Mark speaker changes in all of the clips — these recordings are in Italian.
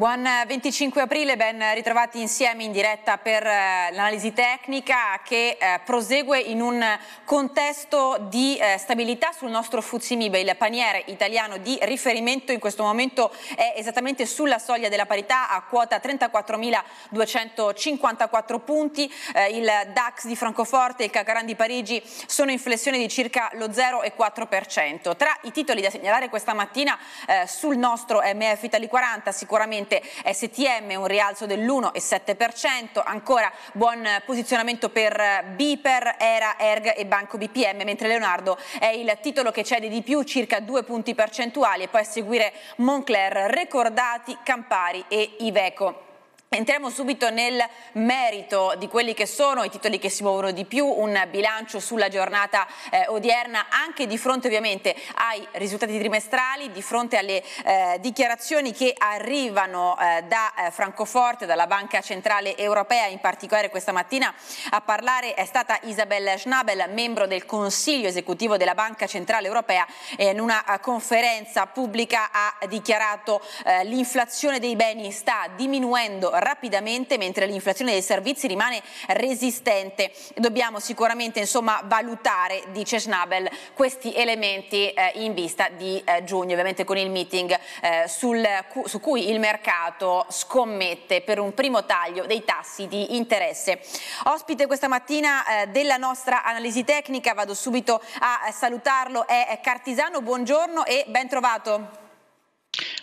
Speaker 1: Buon 25 eh, aprile, ben ritrovati insieme in diretta per eh, l'analisi tecnica che eh, prosegue in un contesto di stabilità sul nostro Fuzimibe. Il paniere italiano di riferimento in questo momento è esattamente sulla soglia della parità a quota 34.254 punti. Il DAX di Francoforte e il Cacaran di Parigi sono in flessione di circa lo 0,4%. Tra i titoli da segnalare questa mattina sul nostro MF Italy 40 sicuramente Ovviamente STM un rialzo dell'1,7%, ancora buon posizionamento per Biper, Era, Erg e Banco BPM, mentre Leonardo è il titolo che cede di più, circa 2 punti percentuali e poi a seguire Moncler, Recordati, Campari e Iveco. Entriamo subito nel merito di quelli che sono i titoli che si muovono di più, un bilancio sulla giornata eh, odierna anche di fronte ovviamente ai risultati trimestrali, di fronte alle eh, dichiarazioni che arrivano eh, da eh, Francoforte, dalla Banca Centrale Europea, in particolare questa mattina a parlare è stata Isabella Schnabel, membro del Consiglio esecutivo della Banca Centrale Europea, e in una eh, conferenza pubblica ha dichiarato eh, l'inflazione dei beni sta diminuendo rapidamente mentre l'inflazione dei servizi rimane resistente. Dobbiamo sicuramente insomma, valutare, dice Schnabel, questi elementi eh, in vista di eh, giugno, ovviamente con il meeting eh, sul, cu- su cui il mercato scommette per un primo taglio dei tassi di interesse. Ospite questa mattina eh, della nostra analisi tecnica, vado subito a salutarlo, è Cartisano, buongiorno e ben trovato.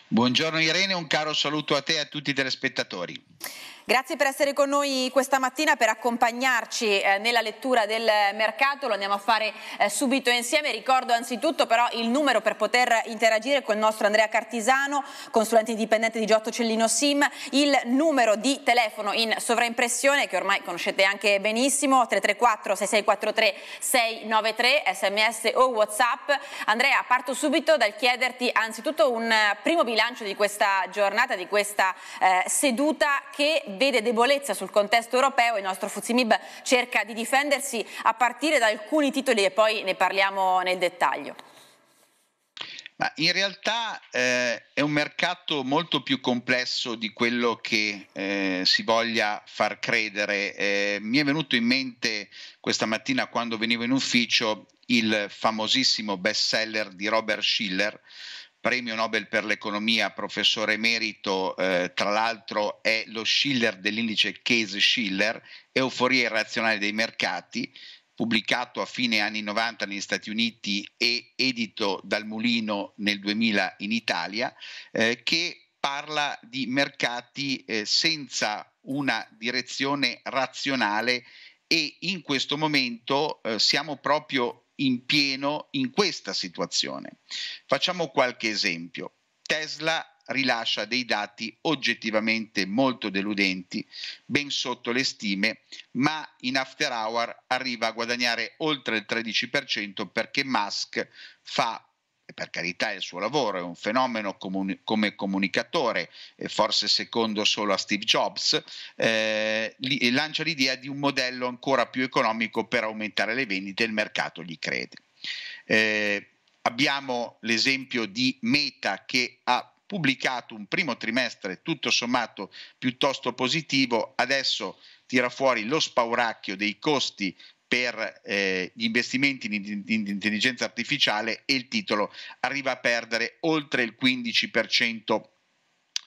Speaker 2: Buongiorno Irene, un caro saluto a te e a tutti i telespettatori.
Speaker 1: Grazie per essere con noi questa mattina, per accompagnarci eh, nella lettura del mercato, lo andiamo a fare eh, subito insieme. Ricordo anzitutto però il numero per poter interagire con il nostro Andrea Cartisano, consulente indipendente di Giotto Cellino Sim, il numero di telefono in sovraimpressione che ormai conoscete anche benissimo, 334-6643-693, sms o whatsapp. Andrea, parto subito dal chiederti anzitutto un primo bilancio di questa giornata, di questa eh, seduta che vede debolezza sul contesto europeo e il nostro Fuzimib cerca di difendersi a partire da alcuni titoli e poi ne parliamo nel dettaglio.
Speaker 2: Ma in realtà eh, è un mercato molto più complesso di quello che eh, si voglia far credere. Eh, mi è venuto in mente questa mattina quando venivo in ufficio il famosissimo bestseller di Robert Schiller, premio Nobel per l'economia, professore emerito, eh, tra l'altro è lo Schiller dell'indice Case Schiller, Euforia irrazionale dei mercati, pubblicato a fine anni 90 negli Stati Uniti e edito dal Mulino nel 2000 in Italia, eh, che parla di mercati eh, senza una direzione razionale e in questo momento eh, siamo proprio in pieno in questa situazione. Facciamo qualche esempio. Tesla rilascia dei dati oggettivamente molto deludenti, ben sotto le stime, ma in after hour arriva a guadagnare oltre il 13% perché Musk fa per carità il suo lavoro, è un fenomeno comuni- come comunicatore, forse secondo solo a Steve Jobs, eh, li- lancia l'idea di un modello ancora più economico per aumentare le vendite e il mercato gli crede. Eh, abbiamo l'esempio di Meta che ha pubblicato un primo trimestre tutto sommato piuttosto positivo, adesso tira fuori lo spauracchio dei costi per eh, gli investimenti in, in, intelligenza artificiale e il titolo arriva a perdere oltre il 15%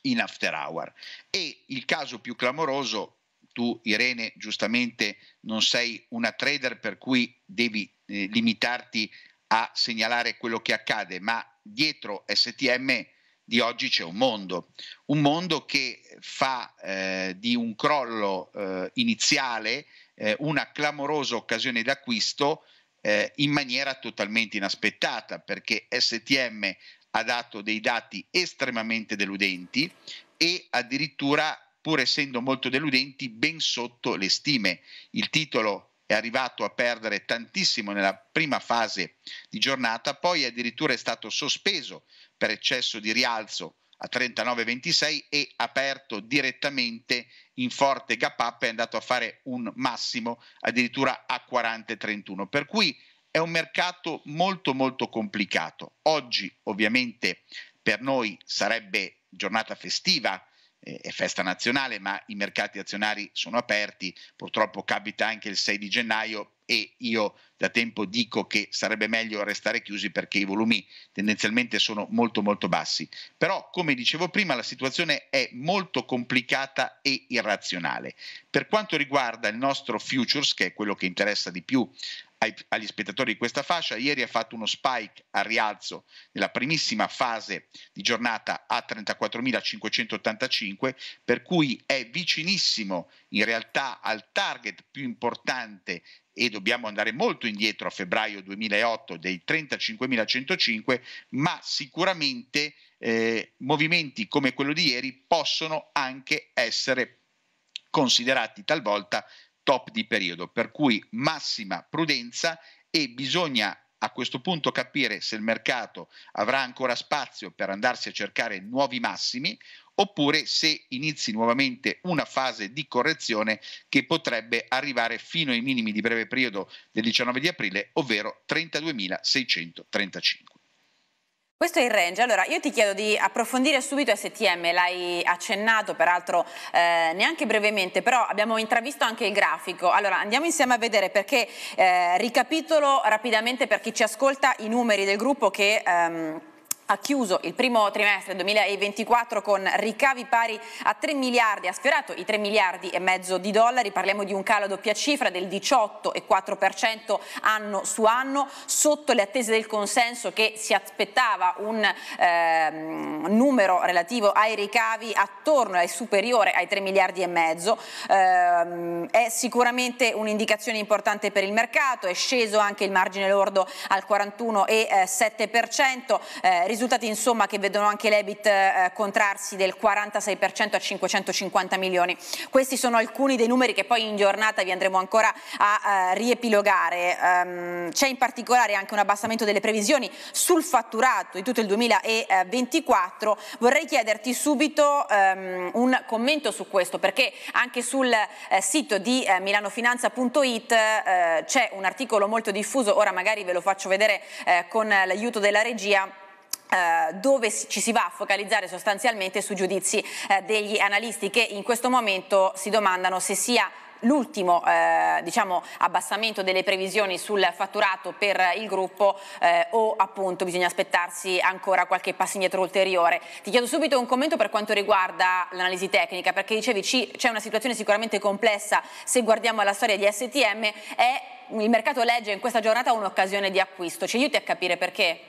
Speaker 2: in after hour. E il caso più clamoroso, tu Irene giustamente non sei una trader per cui devi eh, limitarti a segnalare quello che accade, ma dietro STM di oggi c'è un mondo, un mondo che fa eh, di un crollo eh, iniziale eh, una clamorosa occasione d'acquisto eh, in maniera totalmente inaspettata, perché STM ha dato dei dati estremamente deludenti e addirittura, pur essendo molto deludenti, ben sotto le stime. Il titolo è arrivato a perdere tantissimo nella prima fase di giornata, poi addirittura è stato sospeso per eccesso di rialzo a 39,26 e aperto direttamente in forte gap up è andato a fare un massimo addirittura a 40,31. Per cui è un mercato molto molto complicato. Oggi ovviamente per noi sarebbe giornata festiva eh, è festa nazionale, ma i mercati azionari sono aperti, purtroppo capita anche il 6 di gennaio e io da tempo dico che sarebbe meglio restare chiusi perché i volumi tendenzialmente sono molto molto bassi. Però, come dicevo prima, la situazione è molto complicata e irrazionale. Per quanto riguarda il nostro futures, che è quello che interessa di più ai, agli spettatori di questa fascia. Ieri ha fatto uno spike a rialzo nella primissima fase di giornata a 34.585, per cui è vicinissimo in realtà al target più importante e dobbiamo andare molto indietro a febbraio 2008 dei 35.105, ma sicuramente eh, movimenti come quello di ieri possono anche essere considerati talvolta top di periodo, per cui massima prudenza e bisogna a questo punto capire se il mercato avrà ancora spazio per andarsi a cercare nuovi massimi oppure se inizi nuovamente una fase di correzione che potrebbe arrivare fino ai minimi di breve periodo del 19 di aprile, ovvero 32.635.
Speaker 1: Questo è il range, allora io ti chiedo di approfondire subito STM, l'hai accennato peraltro eh, neanche brevemente, però abbiamo intravisto anche il grafico, allora andiamo insieme a vedere perché eh, ricapitolo rapidamente per chi ci ascolta i numeri del gruppo che... Ehm, ha chiuso il primo trimestre 2024 con ricavi pari a 3 miliardi, ha sfiorato i 3 miliardi e mezzo di dollari, parliamo di un calo a doppia cifra del 18,4% anno su anno, sotto le attese del consenso che si aspettava un eh, numero relativo ai ricavi attorno e superiore ai 3 miliardi e mezzo, eh, è sicuramente un'indicazione importante per il mercato, è sceso anche il margine lordo al 41,7%, eh, risultati insomma, che vedono anche l'EBIT eh, contrarsi del 46% a 550 milioni. Questi sono alcuni dei numeri che poi in giornata vi andremo ancora a eh, riepilogare. Um, c'è in particolare anche un abbassamento delle previsioni sul fatturato di tutto il 2024. Vorrei chiederti subito um, un commento su questo perché anche sul eh, sito di eh, milanofinanza.it eh, c'è un articolo molto diffuso, ora magari ve lo faccio vedere eh, con l'aiuto della regia eh, dove ci si va a focalizzare sostanzialmente su giudizi eh, degli analisti che in questo momento si domandano se sia l'ultimo eh, diciamo, abbassamento delle previsioni sul fatturato per il gruppo eh, o appunto bisogna aspettarsi ancora qualche passo indietro ulteriore. Ti chiedo subito un commento per quanto riguarda l'analisi tecnica perché dicevi c'è una situazione sicuramente complessa se guardiamo alla storia di STM è, il mercato legge in questa giornata un'occasione di acquisto, ci aiuti a capire perché?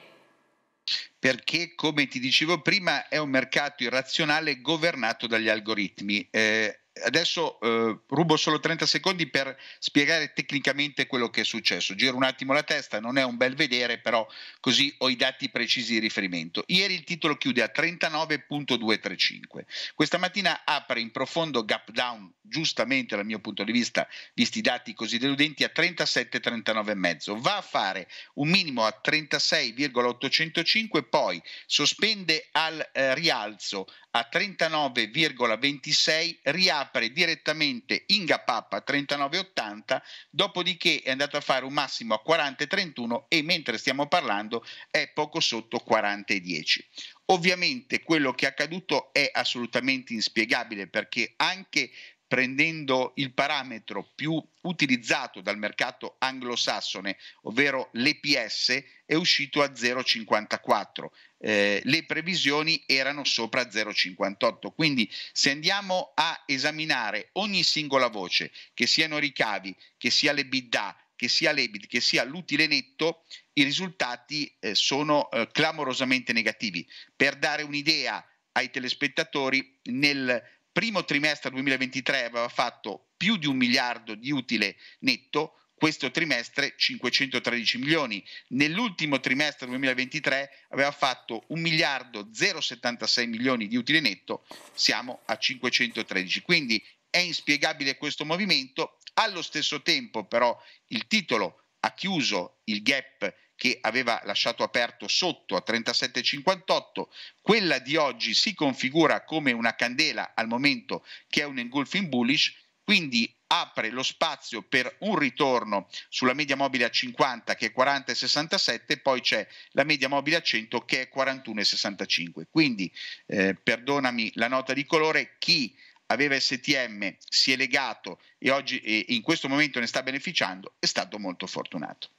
Speaker 2: perché come ti dicevo prima è un mercato irrazionale governato dagli algoritmi. Eh, Adesso eh, rubo solo 30 secondi per spiegare tecnicamente quello che è successo. Giro un attimo la testa, non è un bel vedere, però così ho i dati precisi di riferimento. Ieri il titolo chiude a 39.235. Questa mattina apre in profondo gap down, giustamente dal mio punto di vista, visti i dati così deludenti, a 37,39,5. Va a fare un minimo a 36,805, poi sospende al eh, rialzo a 39,26, rialzo apre direttamente in gap up a 39,80, dopodiché è andato a fare un massimo a 40,31 e mentre stiamo parlando è poco sotto 40,10. Ovviamente quello che è accaduto è assolutamente inspiegabile perché anche prendendo il parametro più utilizzato dal mercato anglosassone, ovvero l'EPS, è uscito a 0,54 eh, le previsioni erano sopra 0,58. Quindi se andiamo a esaminare ogni singola voce, che siano i ricavi, che sia le l'EBITDA, che sia l'EBIT, che sia l'utile netto, i risultati eh, sono eh, clamorosamente negativi. Per dare un'idea ai telespettatori, nel primo trimestre 2023 aveva fatto più di un miliardo di utile netto, questo trimestre 513 milioni. Nell'ultimo trimestre 2023 aveva fatto 1 miliardo 076 milioni di utile netto, siamo a 513. Quindi è inspiegabile questo movimento. Allo stesso tempo però il titolo ha chiuso il gap che aveva lasciato aperto sotto a 37,58, quella di oggi si configura come una candela al momento che è un engulfing bullish, quindi apre lo spazio per un ritorno sulla media mobile a 50 che è 40,67, poi c'è la media mobile a 100 che è 41,65. Quindi, eh, perdonami la nota di colore, chi aveva STM, si è legato e oggi e in questo momento ne sta beneficiando, è stato molto fortunato.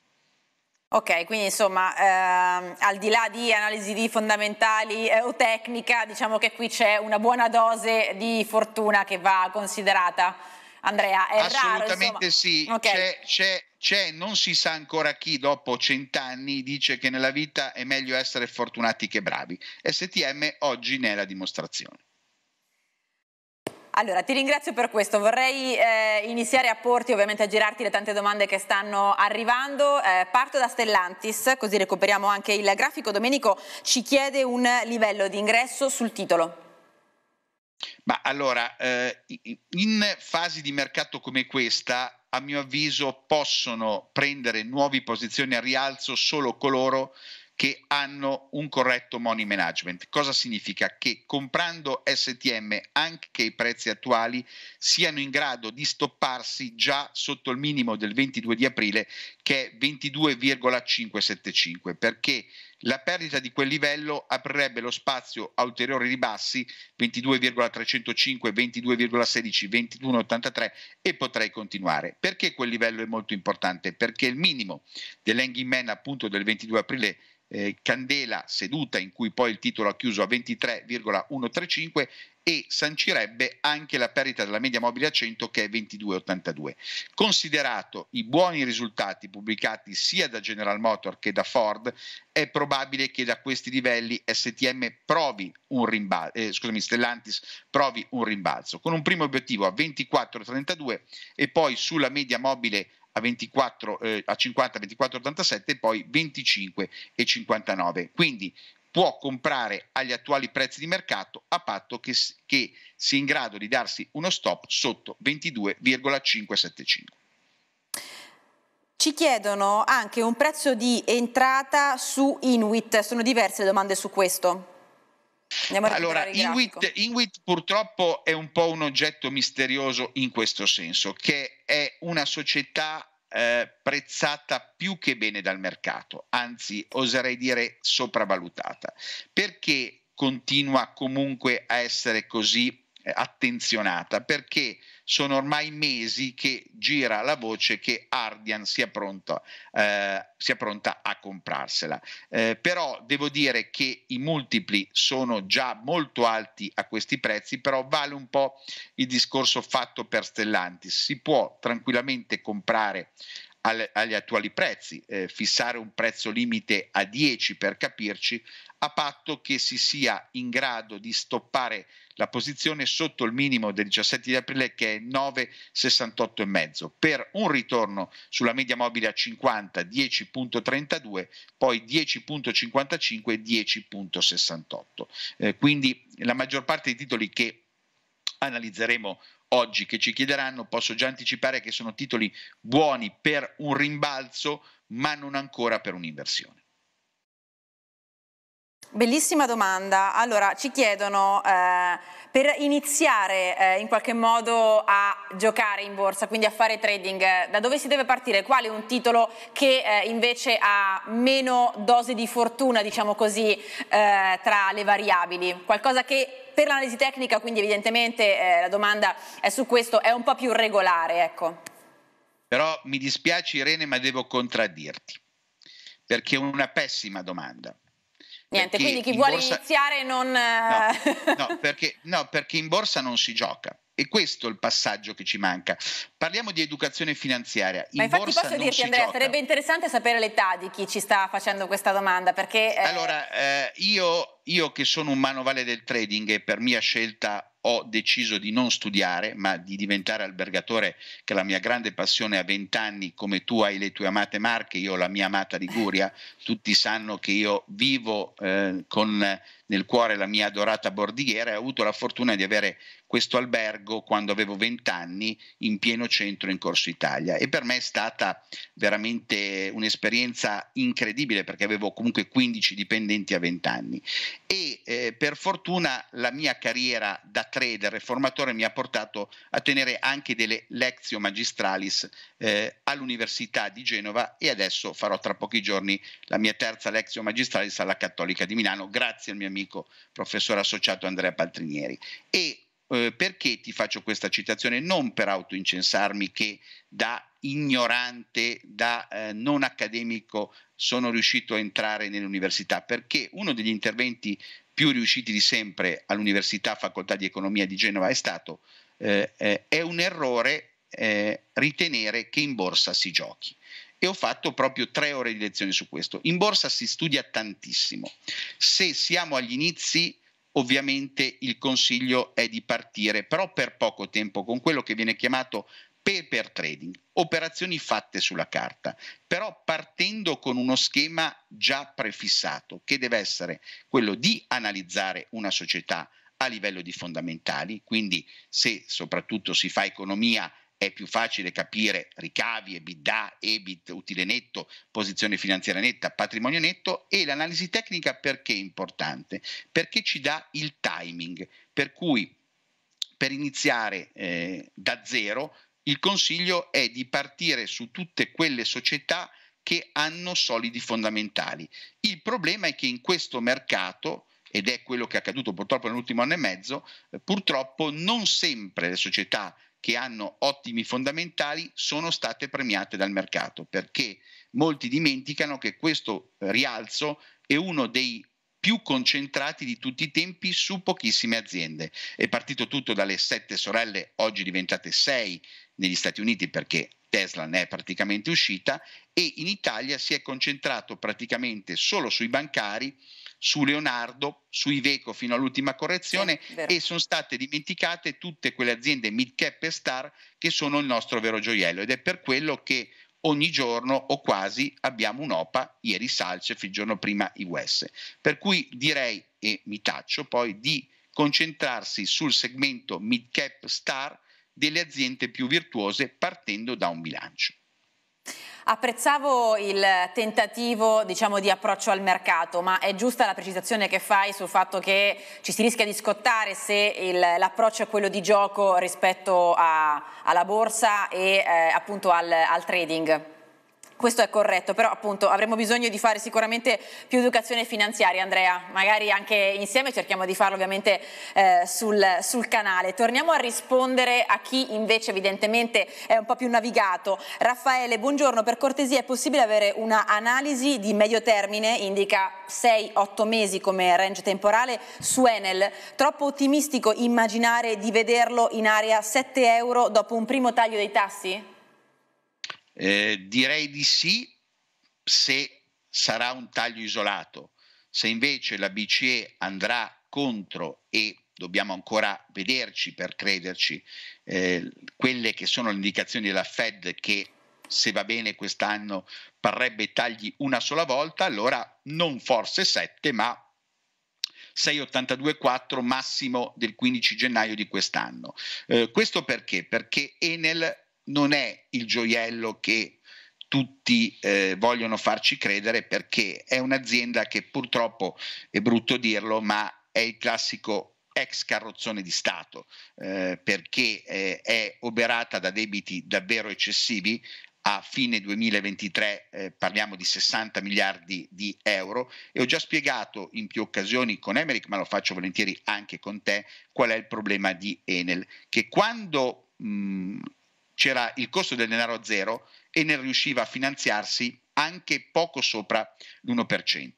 Speaker 1: Ok, quindi insomma, ehm, al di là di analisi di fondamentali eh, o tecnica, diciamo che qui c'è una buona dose di fortuna che va considerata. Andrea? È Assolutamente raro, sì,
Speaker 2: okay. c'è, c'è, c'è, non si sa ancora chi dopo cent'anni dice che nella vita è meglio essere fortunati che bravi. STM oggi ne è la dimostrazione.
Speaker 1: Allora, ti ringrazio per questo. Vorrei eh, iniziare a porti, ovviamente a girarti le tante domande che stanno arrivando. Eh, parto da Stellantis, così recuperiamo anche il grafico. Domenico ci chiede un livello di ingresso sul titolo. Ma
Speaker 2: allora, eh, in fasi di mercato come questa, a mio avviso, possono prendere nuove posizioni a rialzo solo coloro che hanno un corretto money management. Cosa significa? Che comprando STM anche ai prezzi attuali siano in grado di stopparsi già sotto il minimo del 22 di aprile che è 22,575 perché la perdita di quel livello aprirebbe lo spazio a ulteriori ribassi 22,305, 22,16, 21,83 e potrei continuare. Perché quel livello è molto importante? Perché il minimo dell'hanging man appunto del 22 aprile eh, candela seduta in cui poi il titolo ha chiuso a 23,135 e sancirebbe anche la perdita della media mobile a 100 che è 22,82. Considerato i buoni risultati pubblicati sia da General Motors che da Ford, è probabile che da questi livelli STM provi un rimbalzo, eh, scusami, Stellantis provi un rimbalzo, con un primo obiettivo a 24,32 e poi sulla media mobile a, 24, eh, a 50, 24,87 e poi 25,59. Quindi può comprare agli attuali prezzi di mercato a patto che, che sia in grado di darsi uno stop sotto 22,575.
Speaker 1: Ci chiedono anche un prezzo di entrata su Inuit, sono diverse domande su questo. Andiamo allora, Inuit,
Speaker 2: Inuit, purtroppo è un po' un oggetto misterioso in questo senso, che è una società eh, prezzata più che bene dal mercato, anzi oserei dire sopravvalutata, perché continua comunque a essere così eh, attenzionata? Perché sono ormai mesi che gira la voce che Ardian sia, pronto, eh, sia pronta a comprarsela. Eh, però devo dire che i multipli sono già molto alti a questi prezzi, però vale un po' il discorso fatto per Stellantis. Si può tranquillamente comprare agli attuali prezzi, eh, fissare un prezzo limite a 10 per capirci, a patto che si sia in grado di stoppare la posizione sotto il minimo del 17 di aprile che è 9,68,5 per un ritorno sulla media mobile a 50 10.32 poi 10.55 e 10.68 eh, quindi la maggior parte dei titoli che analizzeremo oggi che ci chiederanno posso già anticipare che sono titoli buoni per un rimbalzo ma non ancora per un'inversione
Speaker 1: Bellissima domanda. Allora, ci chiedono eh, per iniziare eh, in qualche modo a giocare in borsa, quindi a fare trading, eh, da dove si deve partire? Qual è un titolo che eh, invece ha meno dose di fortuna, diciamo così, eh, tra le variabili? Qualcosa che per l'analisi tecnica, quindi evidentemente eh, la domanda è su questo, è un po' più regolare, ecco.
Speaker 2: Però mi dispiace Irene, ma devo contraddirti, perché è una pessima domanda
Speaker 1: Niente, quindi chi vuole borsa... iniziare non... No, eh.
Speaker 2: no, perché, no, perché in borsa non si gioca. E questo è il passaggio che ci manca. Parliamo di educazione finanziaria. In Ma infatti posso dirti Andrea, gioca.
Speaker 1: sarebbe interessante sapere l'età di chi ci sta facendo questa domanda. Perché, eh... Allora,
Speaker 2: eh, io, io che sono un manovale del trading e per mia scelta ho deciso di non studiare, ma di diventare albergatore, che è la mia grande passione a 20 anni, come tu hai le tue amate Marche, io ho la mia amata Liguria, tutti sanno che io vivo eh, con nel cuore la mia adorata bordighera e ho avuto la fortuna di avere questo albergo quando avevo 20 anni in pieno centro in Corso Italia e per me è stata veramente un'esperienza incredibile perché avevo comunque 15 dipendenti a 20 anni e eh, per fortuna la mia carriera da trader e formatore mi ha portato a tenere anche delle lezio magistralis eh, all'Università di Genova e adesso farò tra pochi giorni la mia terza lezio magistralis alla Cattolica di Milano grazie al mio amico professore associato Andrea Paltrinieri e eh, perché ti faccio questa citazione? Non per autoincensarmi che da ignorante, da eh, non accademico sono riuscito a entrare nell'università, perché uno degli interventi più riusciti di sempre all'Università Facoltà di Economia di Genova è stato eh, eh, è un errore eh, ritenere che in borsa si giochi e ho fatto proprio tre ore di lezione su questo. In borsa si studia tantissimo. Se siamo agli inizi ovviamente il consiglio è di partire però per poco tempo con quello che viene chiamato paper trading, operazioni fatte sulla carta, però partendo con uno schema già prefissato che deve essere quello di analizzare una società a livello di fondamentali, quindi se soprattutto si fa economia è più facile capire ricavi, EBITDA, EBIT, utile netto, posizione finanziaria netta, patrimonio netto e l'analisi tecnica perché è importante? Perché ci dà il timing, per cui per iniziare eh, da zero il consiglio è di partire su tutte quelle società che hanno solidi fondamentali. Il problema è che in questo mercato ed è quello che è accaduto purtroppo nell'ultimo anno e mezzo, purtroppo non sempre le società che hanno ottimi fondamentali sono state premiate dal mercato perché molti dimenticano che questo rialzo è uno dei più concentrati di tutti i tempi su pochissime aziende. È partito tutto dalle sette sorelle, oggi diventate sei negli Stati Uniti perché Tesla ne è praticamente uscita e in Italia si è concentrato praticamente solo sui bancari su Leonardo, su Iveco fino all'ultima correzione sì, e sono state dimenticate tutte quelle aziende mid cap e star che sono il nostro vero gioiello ed è per quello che ogni giorno o quasi abbiamo un'OPA, ieri Salcef, il giorno prima IWS. Per cui direi, e mi taccio poi, di concentrarsi sul segmento mid cap star delle aziende più virtuose partendo da un bilancio.
Speaker 1: Apprezzavo il tentativo diciamo, di approccio al mercato, ma è giusta la precisazione che fai sul fatto che ci si rischia di scottare se il, l'approccio è quello di gioco rispetto a, alla borsa e eh, appunto al, al trading? questo è corretto, però appunto avremo bisogno di fare sicuramente più educazione finanziaria Andrea, magari anche insieme cerchiamo di farlo ovviamente eh, sul, sul, canale. Torniamo a rispondere a chi invece evidentemente è un po' più navigato. Raffaele, buongiorno, per cortesia è possibile avere un'analisi di medio termine, indica 6-8 mesi come range temporale, su Enel. Troppo ottimistico immaginare di vederlo in area 7 euro dopo un primo taglio dei tassi?
Speaker 2: Eh, direi di sì se sarà un taglio isolato, se invece la BCE andrà contro e dobbiamo ancora vederci per crederci eh, quelle che sono le indicazioni della Fed che se va bene quest'anno parrebbe tagli una sola volta, allora non forse 7 ma 6,82,4 massimo del 15 gennaio di quest'anno. Eh, questo perché? Perché Enel non è il gioiello che tutti eh, vogliono farci credere perché è un'azienda che purtroppo è brutto dirlo, ma è il classico ex carrozzone di Stato eh, perché eh, è oberata da debiti davvero eccessivi. A fine 2023 eh, parliamo di 60 miliardi di euro e ho già spiegato in più occasioni con Emerick, ma lo faccio volentieri anche con te, qual è il problema di Enel, che quando mh, c'era il costo del denaro a zero e ne riusciva a finanziarsi anche poco sopra l'1%,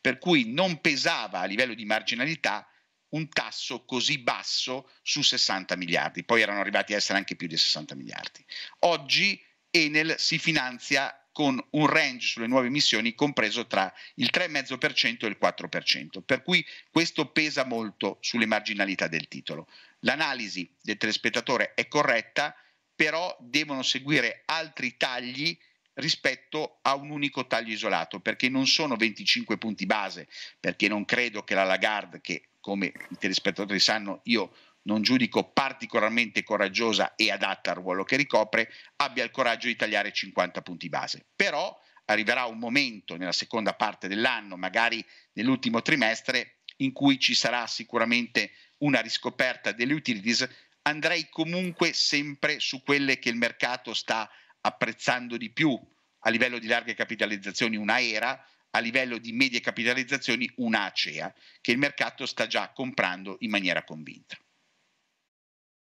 Speaker 2: per cui non pesava a livello di marginalità un tasso così basso su 60 miliardi, poi erano arrivati a essere anche più di 60 miliardi. Oggi Enel si finanzia con un range sulle nuove emissioni compreso tra il 3,5% e il 4%, per cui questo pesa molto sulle marginalità del titolo. L'analisi del telespettatore è corretta, però devono seguire altri tagli rispetto a un unico taglio isolato, perché non sono 25 punti base, perché non credo che la Lagarde, che come i telespettatori sanno io non giudico particolarmente coraggiosa e adatta al ruolo che ricopre, abbia il coraggio di tagliare 50 punti base. Però arriverà un momento nella seconda parte dell'anno, magari nell'ultimo trimestre, in cui ci sarà sicuramente una riscoperta delle utilities andrei comunque sempre su quelle che il mercato sta apprezzando di più a livello di larghe capitalizzazioni una era, a livello di medie capitalizzazioni una ACEA, che il mercato sta già comprando in maniera convinta.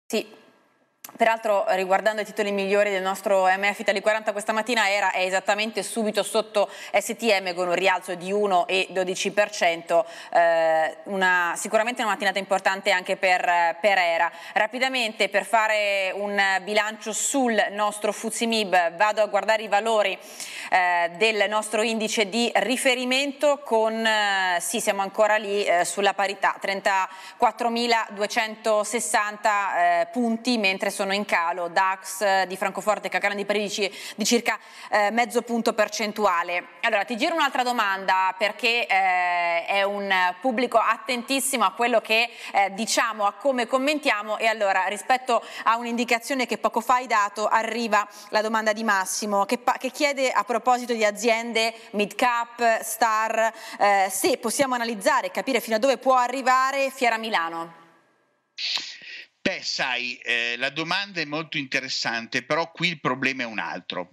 Speaker 1: Sì, Peraltro riguardando i titoli migliori del nostro MF Italy 40 questa mattina era è esattamente subito sotto STM con un rialzo di 1,12%, eh, una, sicuramente una mattinata importante anche per, per Era. Rapidamente per fare un bilancio sul nostro Fuzimib vado a guardare i valori eh, del nostro indice di riferimento con, eh, sì siamo ancora lì eh, sulla parità, 34.260 eh, punti mentre sono in calo, DAX eh, di Francoforte e Cacarana di Parigi di circa eh, mezzo punto percentuale. Allora ti giro un'altra domanda perché eh, è un pubblico attentissimo a quello che eh, diciamo, a come commentiamo e allora rispetto a un'indicazione che poco fa hai dato arriva la domanda di Massimo che, che chiede a proposito di aziende mid cap, star, eh, se possiamo analizzare e capire fino a dove può arrivare Fiera Milano.
Speaker 2: Beh, sai, eh, la domanda è molto interessante, però qui il problema è un altro,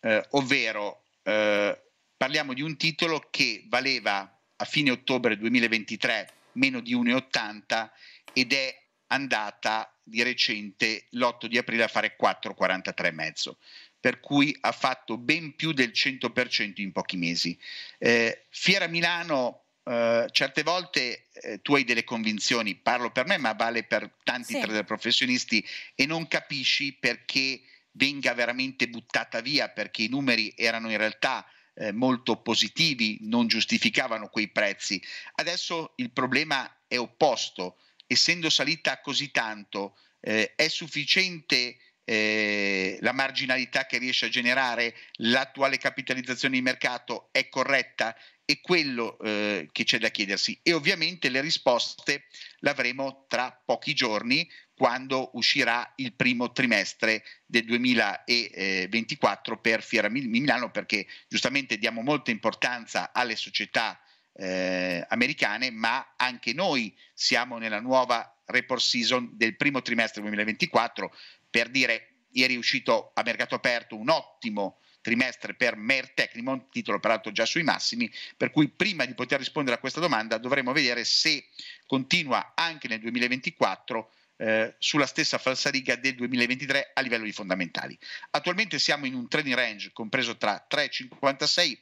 Speaker 2: eh, ovvero eh, parliamo di un titolo che valeva a fine ottobre 2023 meno di 1,80 ed è andata di recente l'8 di aprile a fare 4,43 4,43,5, per cui ha fatto ben più del 100% in pochi mesi. Eh, Fiera Milano eh, certe volte eh, tu hai delle convinzioni, parlo per me, ma vale per tanti sì. trader professionisti, e non capisci perché venga veramente buttata via, perché i numeri erano in realtà eh, molto positivi, non giustificavano quei prezzi. Adesso il problema è opposto, essendo salita così tanto, eh, è sufficiente eh, la marginalità che riesce a generare, l'attuale capitalizzazione di mercato è corretta? è quello eh, che c'è da chiedersi e ovviamente le risposte le avremo tra pochi giorni quando uscirà il primo trimestre del 2024 per Fiera Milano perché giustamente diamo molta importanza alle società eh, americane ma anche noi siamo nella nuova report season del primo trimestre 2024 per dire ieri è uscito a mercato aperto un ottimo trimestre per Mer Tecnimo, titolo peraltro già sui massimi, per cui prima di poter rispondere a questa domanda dovremo vedere se continua anche nel 2024 eh, sulla stessa falsariga del 2023 a livello di fondamentali. Attualmente siamo in un trading range compreso tra 3,56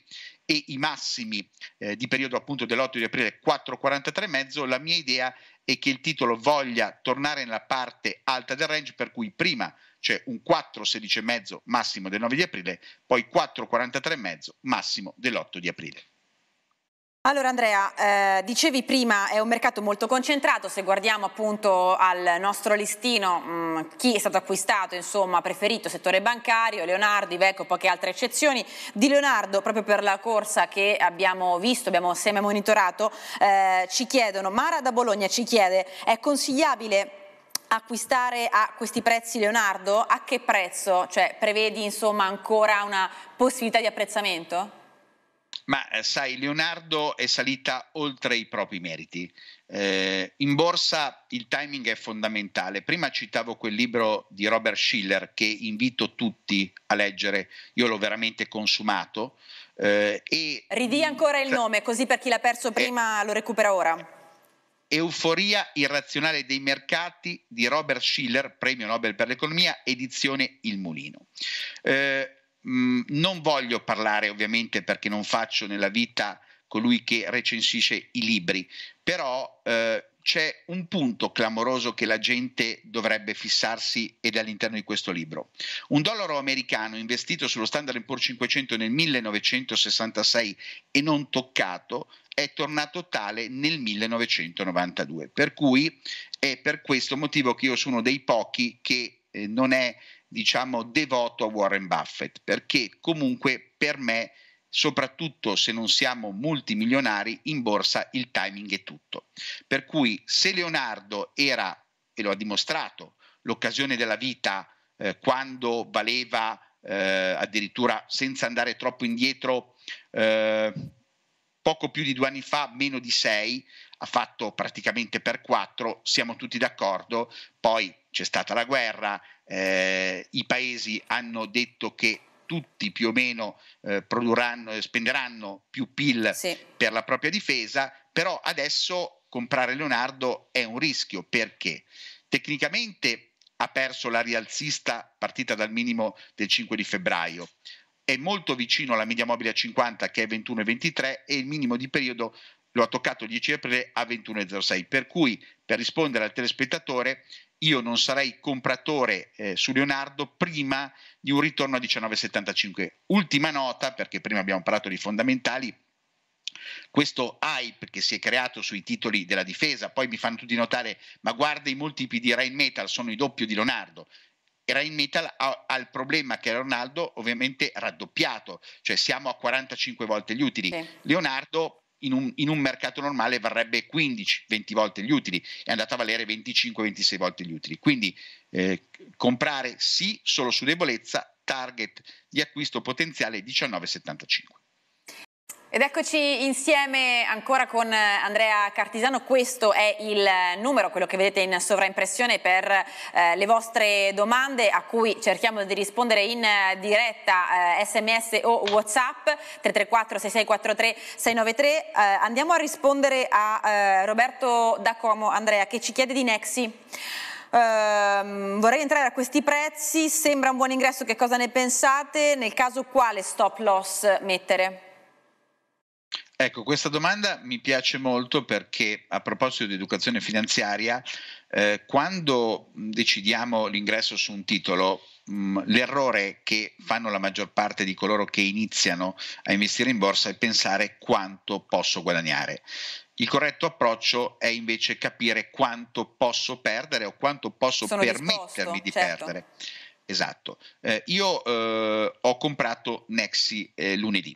Speaker 2: e i massimi eh, di periodo appunto dell'8 di aprile 4,43,5. La mia idea è che il titolo voglia tornare nella parte alta del range, per cui prima cioè un 4,16,5 massimo del 9 di aprile, poi 4,43,5 massimo dell'8 di aprile.
Speaker 1: Allora Andrea, eh, dicevi prima è un mercato molto concentrato, se guardiamo appunto al nostro listino mh, mm, chi è stato acquistato, insomma preferito settore bancario, Leonardo, Iveco, poche altre eccezioni. Di Leonardo, proprio per la corsa che abbiamo visto, abbiamo assieme monitorato, eh, ci chiedono, Mara da Bologna ci chiede, è consigliabile acquistare a questi prezzi Leonardo? A che prezzo? Cioè, prevedi insomma ancora una possibilità di apprezzamento?
Speaker 2: Ma eh, sai, Leonardo è salita oltre i propri meriti. Eh, in borsa il timing è fondamentale. Prima citavo quel libro di Robert Schiller che invito tutti a leggere, io l'ho veramente consumato. Eh, e...
Speaker 1: Ridi ancora il nome, così per chi l'ha perso eh. prima eh, lo recupera ora.
Speaker 2: Euforia irrazionale dei mercati di Robert Schiller, premio Nobel per l'economia, edizione Il Mulino. Eh, mh, mm, non voglio parlare ovviamente perché non faccio nella vita colui che recensisce i libri, però eh, c'è un punto clamoroso che la gente dovrebbe fissarsi ed è all'interno di questo libro. Un dollaro americano investito sullo Standard Poor's 500 nel 1966 e non toccato è tornato tale nel 1992. Per cui è per questo motivo che io sono uno dei pochi che eh, non è, diciamo, devoto a Warren Buffett, perché comunque per me soprattutto se non siamo multimilionari, in borsa il timing è tutto. Per cui se Leonardo era, e lo ha dimostrato, l'occasione della vita eh, quando valeva eh, addirittura senza andare troppo indietro, eh, poco più di due anni fa, meno di sei, ha fatto praticamente per quattro, siamo tutti d'accordo, poi c'è stata la guerra, eh, i paesi hanno detto che tutti più o meno eh, produrranno e spenderanno più PIL sì. per la propria difesa, però adesso comprare Leonardo è un rischio perché tecnicamente ha perso la rialzista partita dal minimo del 5 di febbraio, è molto vicino alla media mobile a 50 che è 21,23 e il minimo di periodo lo ha toccato il 10 aprile a 21,06, per cui per rispondere al telespettatore io non sarei compratore eh, su Leonardo prima di un ritorno a 19,75. Ultima nota, perché prima abbiamo parlato di fondamentali, questo hype che si è creato sui titoli della difesa, poi mi fanno tutti notare, ma guarda i multipli di Rain Metal sono i doppio di Leonardo. Rain Metal ha, ha, il problema che Leonardo ovviamente raddoppiato, cioè siamo a 45 volte gli utili. Sì. Leonardo in un, in un mercato normale varrebbe 15-20 volte gli utili, è andata a valere 25-26 volte gli utili. Quindi eh, comprare sì solo su debolezza, target di acquisto potenziale 19,75.
Speaker 1: Ed eccoci insieme ancora con eh, Andrea Cartisano, questo è il eh, numero, quello che vedete in sovraimpressione per eh, le vostre domande a cui cerchiamo di rispondere in eh, diretta eh, sms o whatsapp 334 6643 693. Eh, andiamo a rispondere a Roberto Dacomo, Andrea che ci chiede di Nexi. Um, vorrei entrare a questi prezzi, sembra un buon ingresso, che cosa ne pensate? Nel caso quale stop loss mettere?
Speaker 2: Ecco, questa domanda mi piace molto perché a proposito di educazione finanziaria, eh, quando decidiamo l'ingresso su un titolo, mh, l'errore che fanno la maggior parte di coloro che iniziano a investire in borsa è pensare quanto posso guadagnare. Il corretto approccio è invece capire quanto posso perdere o quanto posso Sono permettermi disposto, di certo. perdere. Esatto. Eh, io eh, ho comprato Nexi eh, lunedì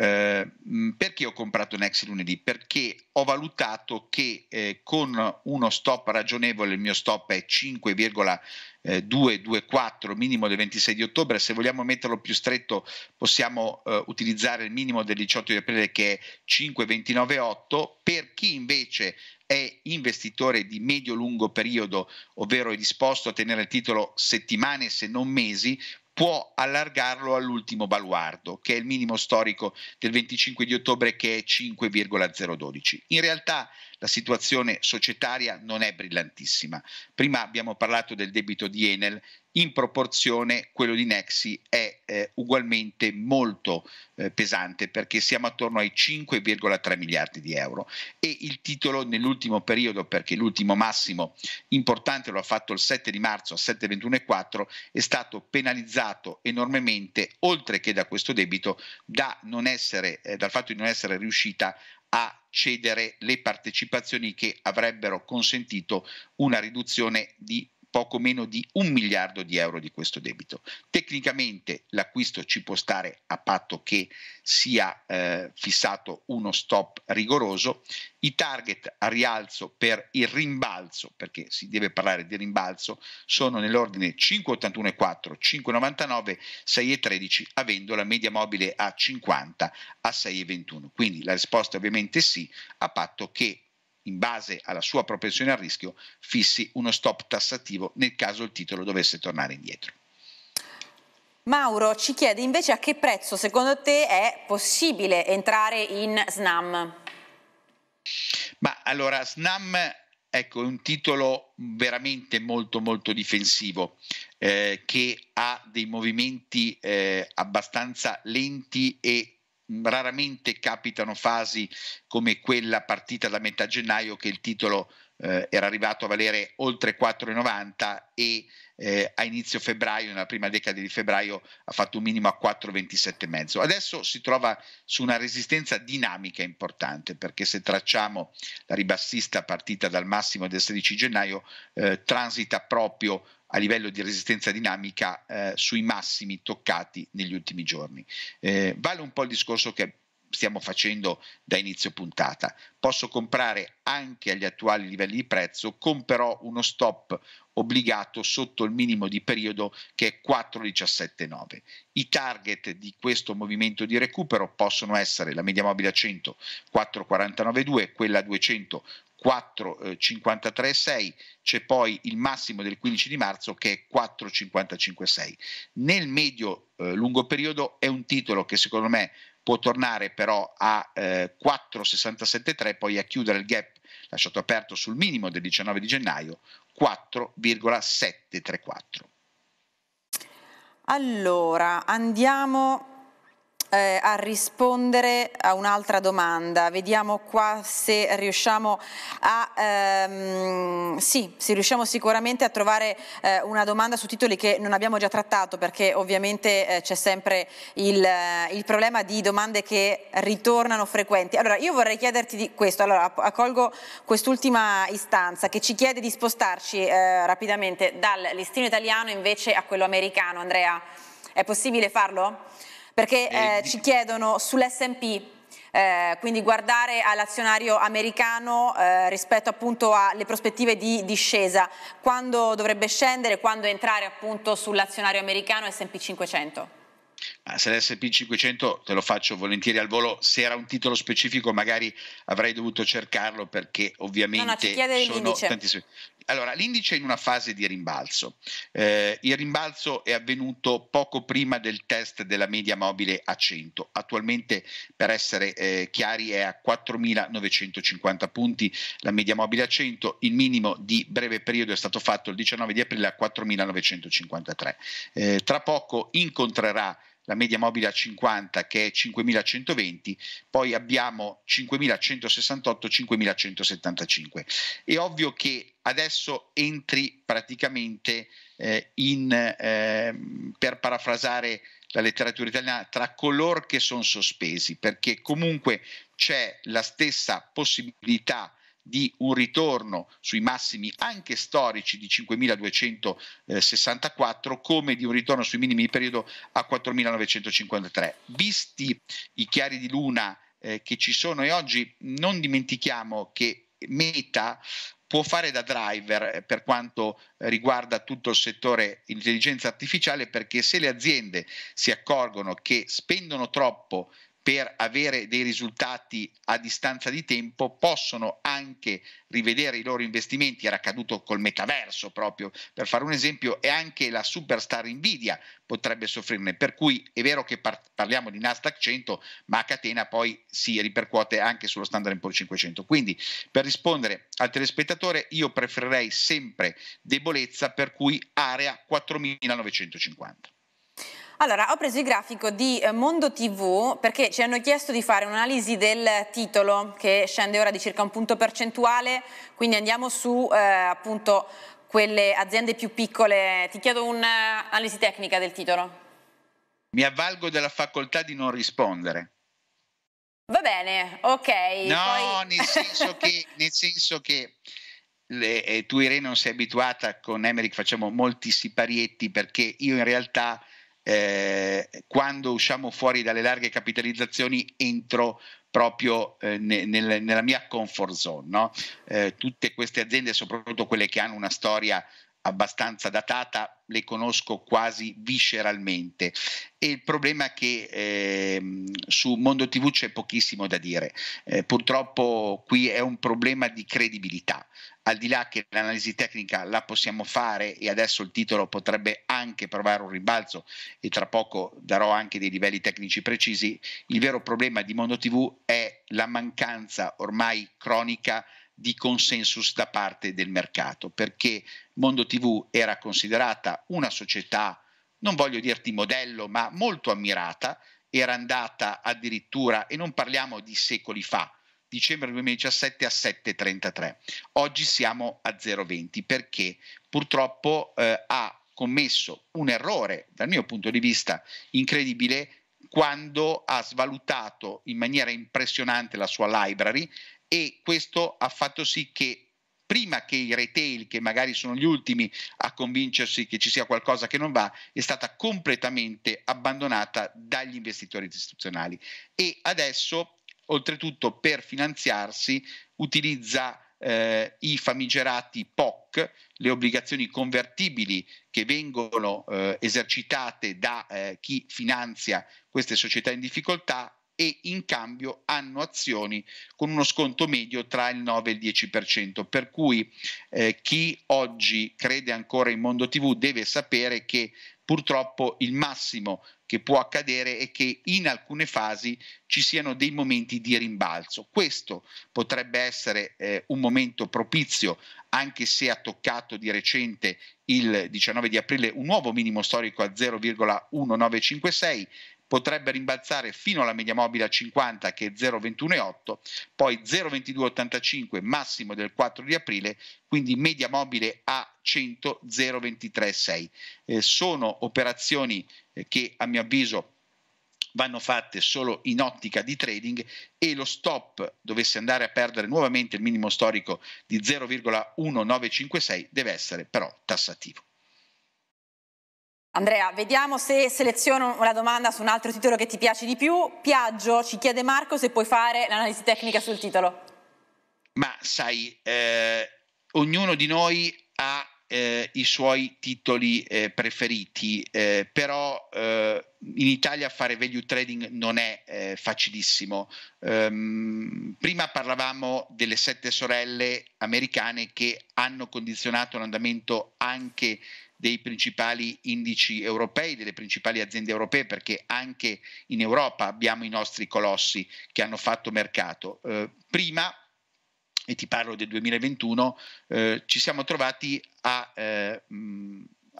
Speaker 2: eh, mm, perché ho comprato Nex lunedì? Perché ho valutato che eh, con uno stop ragionevole, il mio stop è 5,224 eh, minimo del 26 di ottobre, se vogliamo metterlo più stretto possiamo eh, utilizzare il minimo del 18 di aprile che è 5,298, per chi invece è investitore di medio-lungo periodo, ovvero è disposto a tenere il titolo settimane se non mesi, può allargarlo all'ultimo baluardo, che è il minimo storico del 25 di ottobre che è 5,012. In realtà la situazione societaria non è brillantissima. Prima abbiamo parlato del debito di Enel, in proporzione quello di Nexi è eh, ugualmente molto eh, pesante perché siamo attorno ai 5,3 miliardi di euro e il titolo nell'ultimo periodo perché l'ultimo massimo importante lo ha fatto il 7 di marzo a 7,21,4 è stato penalizzato enormemente oltre che da questo debito da essere, eh, dal fatto di non essere riuscita a cedere le partecipazioni che avrebbero consentito una riduzione di poco meno di un miliardo di euro di questo debito. Tecnicamente l'acquisto ci può stare a patto che sia eh, fissato uno stop rigoroso, i target a rialzo per il rimbalzo, perché si deve parlare di rimbalzo, sono nell'ordine 5,81,4, 5,99, 6,13, avendo la media mobile a 50 a 6,21. Quindi la risposta ovviamente sì, a patto che in base alla sua propensione al rischio, fissi uno stop tassativo nel caso il titolo dovesse tornare indietro.
Speaker 1: Mauro ci chiede invece a che prezzo secondo te è possibile entrare in SNAM?
Speaker 2: Ma allora SNAM ecco, è un titolo veramente molto molto difensivo eh, che ha dei movimenti eh, abbastanza lenti e raramente capitano fasi come quella partita da metà gennaio che il titolo eh, era arrivato a valere oltre 4,90 e eh, a inizio febbraio, nella prima decade di febbraio, ha fatto un minimo a 4,27,5. Adesso si trova su una resistenza dinamica importante, perché se tracciamo la ribassista partita dal massimo del 16 gennaio, eh, transita proprio a livello di resistenza dinamica eh, sui massimi toccati negli ultimi giorni. Eh, vale un po' il discorso che stiamo facendo da inizio puntata. Posso comprare anche agli attuali livelli di prezzo con però uno stop obbligato sotto il minimo di periodo che è 4,17,9. I target di questo movimento di recupero possono essere la media mobile a 100 4,49,2, quella a 200 4,53,6, c'è poi il massimo del 15 di marzo che è 4,55,6. Nel medio eh, lungo periodo è un titolo che secondo me può tornare però a eh, 4,67,3 poi a chiudere il gap lasciato aperto sul minimo del 19 di gennaio 4,734.
Speaker 1: Allora, andiamo eh, a rispondere a un'altra domanda. Vediamo qua se riusciamo a ehm, sì, se riusciamo sicuramente a trovare eh, una domanda su titoli che non abbiamo già trattato perché ovviamente eh, c'è sempre il, eh, il, problema di domande che ritornano frequenti. Allora io vorrei chiederti di questo, allora accolgo quest'ultima istanza che ci chiede di spostarci eh, rapidamente dal listino italiano invece a quello americano. Andrea, è possibile farlo? perché eh, ci chiedono sull'SP. Eh, quindi guardare all'azionario americano eh, rispetto appunto alle prospettive di discesa, quando dovrebbe scendere, quando entrare appunto sull'azionario americano S&P 500?
Speaker 2: Ah, se l'SP 500 te lo faccio volentieri al volo, se era un titolo specifico magari avrei dovuto cercarlo perché ovviamente no, no, sono tantissimi allora, l'indice è in una fase di rimbalzo. Eh, il rimbalzo è avvenuto poco prima del test della media mobile a 100. Attualmente, per essere eh, chiari, è a 4.950 punti la media mobile a 100. Il minimo di breve periodo è stato fatto il 19 di aprile a 4.953. Eh, tra poco incontrerà la media mobile a 50 che è 5.120, poi abbiamo 5.168, 5.175. È ovvio che adesso entri praticamente eh, in, eh, per parafrasare la letteratura italiana, tra coloro che sono sospesi, perché comunque c'è la stessa possibilità di un ritorno sui massimi anche storici di 5.264 come di un ritorno sui minimi di periodo a 4.953. Visti i chiari di luna eh, che ci sono e oggi non dimentichiamo che Meta può fare da driver eh, per quanto riguarda tutto il settore intelligenza artificiale perché se le aziende si accorgono che spendono troppo per avere dei risultati a distanza di tempo possono anche rivedere i loro investimenti, era accaduto col metaverso proprio, per fare un esempio, e anche la superstar Nvidia potrebbe soffrirne, per cui è vero che par- parliamo di Nasdaq 100, ma a catena poi si ripercuote anche sullo Standard Poor's 500. Quindi per rispondere al telespettatore io preferirei sempre debolezza, per cui area 4950.
Speaker 1: Allora, ho preso il grafico di eh, Mondo TV perché ci hanno chiesto di fare un'analisi del titolo che scende ora di circa un punto percentuale, quindi andiamo su eh, appunto quelle aziende più piccole. Ti chiedo un'analisi tecnica del titolo.
Speaker 2: Mi avvalgo della facoltà di non rispondere.
Speaker 1: Va bene, ok. No, poi... nel senso che,
Speaker 2: nel senso che le, eh, tu Irene non sei abituata, con Emerick facciamo molti siparietti perché io in realtà eh, quando usciamo fuori dalle larghe capitalizzazioni entro proprio eh, nel, nella mia comfort zone. No? Eh, tutte queste aziende, soprattutto quelle che hanno una storia abbastanza datata, le conosco quasi visceralmente e il problema è che eh, su Mondo TV c'è pochissimo da dire. Eh, purtroppo qui è un problema di credibilità al di là che l'analisi tecnica la possiamo fare e adesso il titolo potrebbe anche provare un ribalzo e tra poco darò anche dei livelli tecnici precisi, il vero problema di Mondo TV è la mancanza ormai cronica di consensus da parte del mercato, perché Mondo TV era considerata una società, non voglio dirti modello, ma molto ammirata, era andata addirittura, e non parliamo di secoli fa, dicembre 2017 a 7,33, oggi siamo a 0,20 perché purtroppo eh, ha commesso un errore dal mio punto di vista incredibile quando ha svalutato in maniera impressionante la sua library e questo ha fatto sì che prima che i retail, che magari sono gli ultimi a convincersi che ci sia qualcosa che non va, è stata completamente abbandonata dagli investitori istituzionali. E adesso oltretutto per finanziarsi utilizza eh, i famigerati POC, le obbligazioni convertibili che vengono eh, esercitate da eh, chi finanzia queste società in difficoltà e in cambio hanno azioni con uno sconto medio tra il 9 e il 10%, per cui eh, chi oggi crede ancora in Mondo TV deve sapere che purtroppo il massimo che può accadere è che in alcune fasi ci siano dei momenti di rimbalzo. Questo potrebbe essere eh, un momento propizio, anche se ha toccato di recente il 19 di aprile un nuovo minimo storico a 0,1956, potrebbe rimbalzare fino alla media mobile a 50 che è 0,21,8, poi 0,2285 massimo del 4 di aprile, quindi media mobile a 100 0,236. Eh, sono operazioni eh, che a mio avviso vanno fatte solo in ottica di trading e lo stop dovesse andare a perdere nuovamente il minimo storico di 0,1956 deve essere però tassativo.
Speaker 1: Andrea, vediamo se seleziono una domanda su un altro titolo che ti piace di più. Piaggio ci chiede Marco se puoi fare l'analisi tecnica sul titolo.
Speaker 2: Ma sai, eh, ognuno di noi ha eh, i suoi titoli eh, preferiti, eh, però eh, in Italia fare value trading non è eh, facilissimo. Um, prima parlavamo delle sette sorelle americane che hanno condizionato l'andamento anche dei principali indici europei, delle principali aziende europee, perché anche in Europa abbiamo i nostri colossi che hanno fatto mercato. Eh, prima, e ti parlo del 2021, eh, ci siamo trovati a... Eh,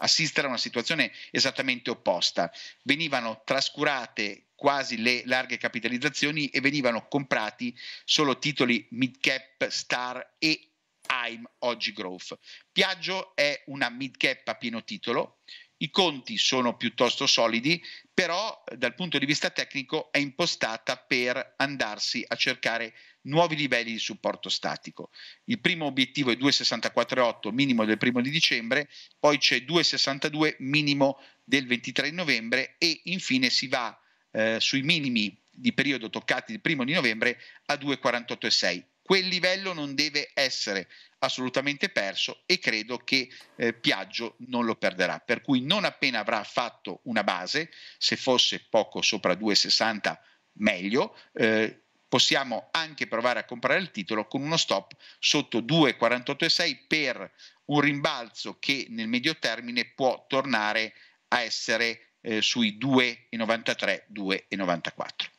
Speaker 2: assistere a una situazione esattamente opposta. Venivano trascurate quasi le larghe capitalizzazioni e venivano comprati solo titoli mid cap, star e AIM oggi Growth. Piaggio è una mid cap a pieno titolo, i conti sono piuttosto solidi, però eh, dal punto di vista tecnico è impostata per andarsi a cercare nuovi livelli di supporto statico. Il primo obiettivo è 2,648 minimo del primo di dicembre, poi c'è 2,62 minimo del 23 novembre e infine si va eh, sui minimi di periodo toccati il primo di novembre a 2,48,6 quel livello non deve essere assolutamente perso e credo che eh, Piaggio non lo perderà. Per cui non appena avrà fatto una base, se fosse poco sopra 2,60 meglio, eh, possiamo anche provare a comprare il titolo con uno stop sotto 2,48,6 per un rimbalzo che nel medio termine può tornare a essere eh, sui 2,93-2,94.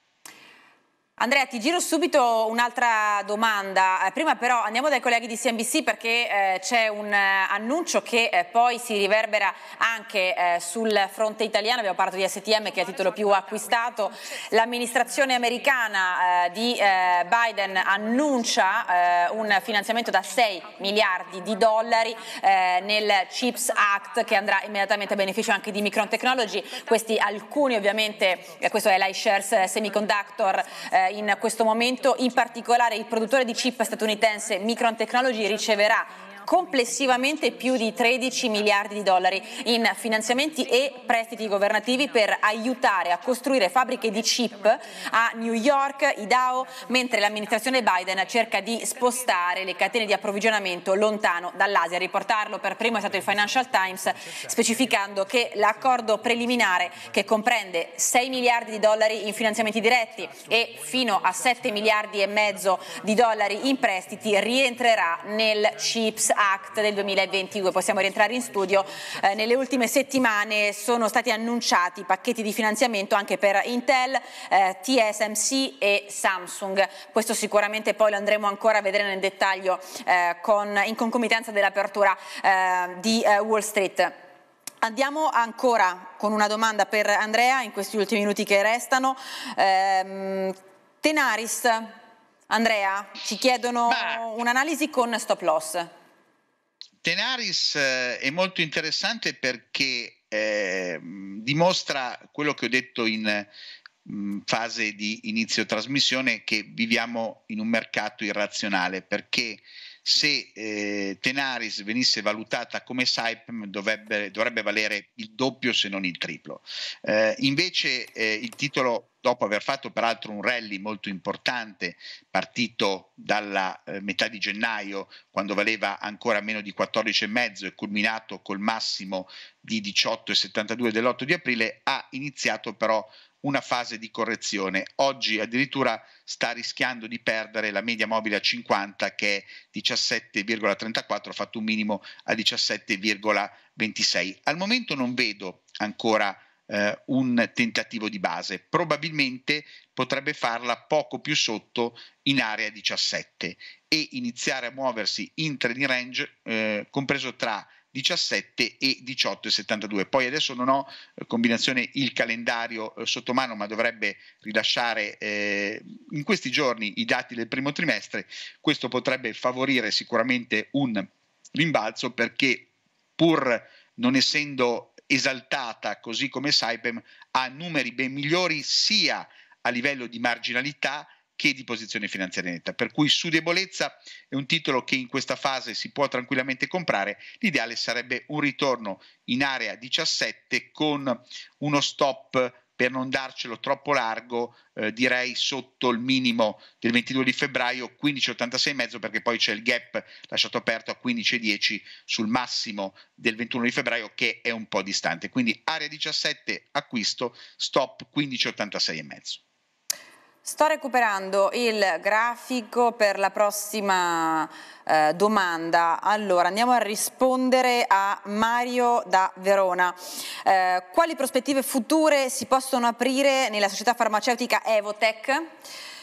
Speaker 1: Andrea, ti giro subito un'altra domanda. Eh, prima però andiamo dai colleghi di CNBC perché eh, c'è un eh, annuncio che eh, poi si riverbera anche eh, sul fronte italiano. Abbiamo parlato di STM che è il titolo più acquistato. L'amministrazione americana eh, di Biden annuncia un finanziamento da 6 miliardi di dollari nel CHIPS Act che andrà immediatamente a beneficio anche di Micron Technology. Questi alcuni ovviamente, questo è l'iShares Semiconductor in questo momento, in particolare il produttore di chip statunitense Micron Technology riceverà complessivamente più di 13 miliardi di dollari in finanziamenti e prestiti governativi per aiutare a costruire fabbriche di chip a New York, Idaho, mentre l'amministrazione Biden cerca di spostare le catene di approvvigionamento lontano dall'Asia. Riportarlo per primo è stato il Financial Times specificando che l'accordo preliminare che comprende 6 miliardi di dollari in finanziamenti diretti e fino a 7 miliardi e mezzo di dollari in prestiti rientrerà nel CHIPS Act del 2022. Possiamo rientrare in studio. Eh, nelle ultime settimane sono stati annunciati pacchetti di finanziamento anche per Intel, eh, TSMC e Samsung. Questo sicuramente poi lo andremo ancora a vedere nel dettaglio eh, con, in concomitanza dell'apertura eh, di eh, Wall Street. Andiamo ancora con una domanda per Andrea in questi ultimi minuti che restano. Ehm, Tenaris, Andrea, ci chiedono un'analisi con stop loss.
Speaker 2: Tenaris eh, è molto interessante perché eh, dimostra quello che ho detto in mh, mm, fase di inizio trasmissione, che viviamo in un mercato irrazionale, perché se eh, Tenaris venisse valutata come Saipem dovrebbe, dovrebbe, valere il doppio se non il triplo. Eh, invece eh, il titolo, dopo aver fatto peraltro un rally molto importante, partito dalla eh, metà di gennaio, quando valeva ancora meno di 14,5 e culminato col massimo di 18,72 dell'8 di aprile, ha iniziato però una fase di correzione. Oggi addirittura sta rischiando di perdere la media mobile a 50 che è 17,34, ha fatto un minimo a 17,26. Al momento non vedo ancora eh, un tentativo di base, probabilmente potrebbe farla poco più sotto in area 17 e iniziare a muoversi in trading range eh, compreso tra 17 e 18 e 72. Poi adesso non ho eh, combinazione il calendario eh, sotto mano, ma dovrebbe rilasciare eh, in questi giorni i dati del primo trimestre. Questo potrebbe favorire sicuramente un rimbalzo perché pur non essendo esaltata così come Saipem ha numeri ben migliori sia a livello di marginalità che di posizione finanziaria netta. Per cui su debolezza è un titolo che in questa fase si può tranquillamente comprare. L'ideale sarebbe un ritorno in area 17 con uno stop per non darcelo troppo largo, eh, direi sotto il minimo del 22 di febbraio 15,86,5 perché poi c'è il gap lasciato aperto a 15,10 sul massimo del 21 di febbraio che è un po' distante. Quindi area 17 acquisto, stop 15,86,5.
Speaker 1: Sto recuperando il grafico per la prossima eh, domanda. Allora, andiamo a rispondere a Mario da Verona. Eh, quali prospettive future si possono aprire nella società farmaceutica Evotech?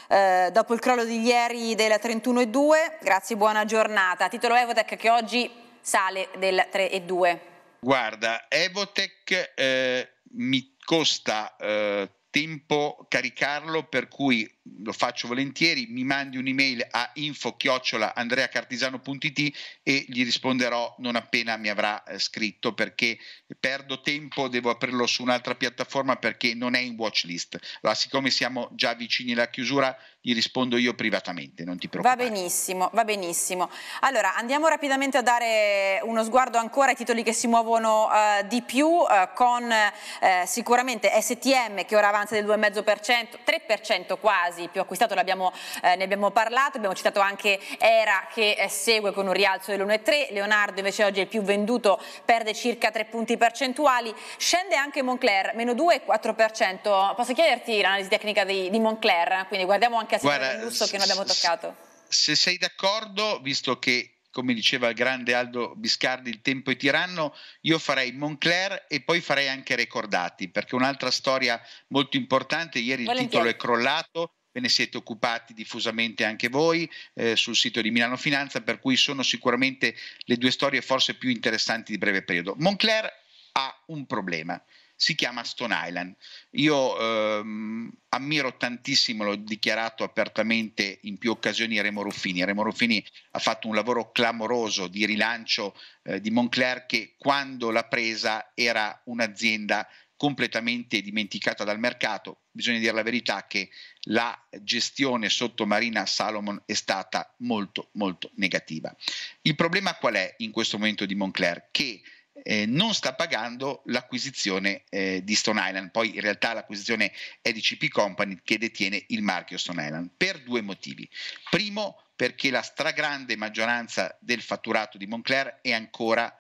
Speaker 1: Eh, dopo il crollo di ieri della 31 31,2, grazie, buona giornata. Titolo Evotech che oggi sale del 2.
Speaker 2: Guarda, Evotech eh, mi costa eh, tempo caricarlo per cui lo faccio volentieri, mi mandi un'email a info-andreacartisano.it e gli risponderò non appena mi avrà eh, scritto perché perdo tempo, devo aprirlo su un'altra piattaforma perché non è in watch list. Allora, siccome siamo già vicini alla chiusura, gli rispondo io privatamente, non ti
Speaker 1: preoccupare. Va benissimo, va benissimo. Allora, andiamo rapidamente a dare uno sguardo ancora ai titoli che si muovono eh, di più eh, con eh, sicuramente STM che ora avanza del 2,5%, 3% quasi casi più acquistato, eh, ne abbiamo parlato, abbiamo citato anche Era che eh, segue con un rialzo dell'1,3, Leonardo invece oggi è il più venduto, perde circa 3 punti percentuali, scende anche Moncler, meno 2,4%. Posso chiederti l'analisi tecnica di, di, Moncler? Quindi guardiamo anche a Guarda, il lusso che non abbiamo toccato.
Speaker 2: Se sei d'accordo, visto che come diceva il grande Aldo Biscardi, il tempo è tiranno, io farei Moncler e poi farei anche Recordati, perché un'altra storia molto importante, ieri Volentieri. il titolo è crollato, ve ne siete occupati diffusamente anche voi eh, sul sito di Milano Finanza, per cui sono sicuramente le due storie forse più interessanti di breve periodo. Moncler ha un problema si chiama Stone Island. Io ehm, ammiro tantissimo, l'ho dichiarato apertamente in più occasioni Remo Ruffini. Remo Ruffini ha fatto un lavoro clamoroso di rilancio eh, di Moncler che quando l'ha presa era un'azienda completamente dimenticata dal mercato. Bisogna dire la verità che la gestione sottomarina Salomon è stata molto molto negativa. Il problema qual è in questo momento di Moncler? Che eh, non sta pagando l'acquisizione eh, di Stone Island, poi in realtà l'acquisizione è di CP Company che detiene il marchio Stone Island per due motivi. Primo perché la stragrande maggioranza del fatturato di Moncler è ancora